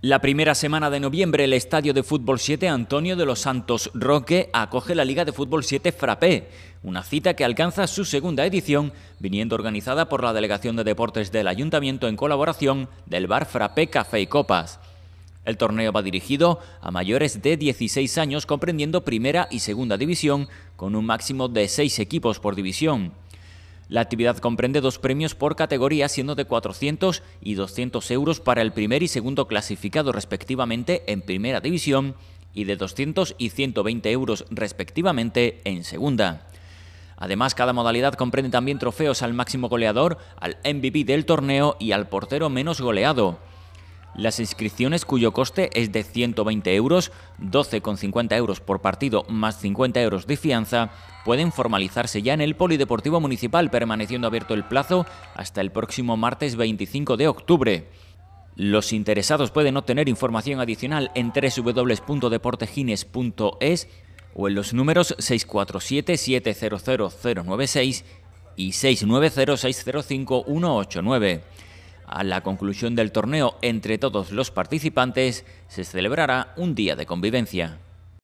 La primera semana de noviembre el Estadio de Fútbol 7 Antonio de los Santos Roque acoge la Liga de Fútbol 7 Frappé, una cita que alcanza su segunda edición, viniendo organizada por la Delegación de Deportes del Ayuntamiento en colaboración del Bar Frappé Café y Copas. El torneo va dirigido a mayores de 16 años comprendiendo primera y segunda división, con un máximo de seis equipos por división. La actividad comprende dos premios por categoría, siendo de 400 y 200 euros para el primer y segundo clasificado respectivamente en primera división y de 200 y 120 euros respectivamente en segunda. Además, cada modalidad comprende también trofeos al máximo goleador, al MVP del torneo y al portero menos goleado. Las inscripciones cuyo coste es de 120 euros, 12,50 euros por partido más 50 euros de fianza, pueden formalizarse ya en el Polideportivo Municipal, permaneciendo abierto el plazo hasta el próximo martes 25 de octubre. Los interesados pueden obtener información adicional en www.deportegines.es o en los números 647 700 y 690 605 189. A la conclusión del torneo entre todos los participantes se celebrará un día de convivencia.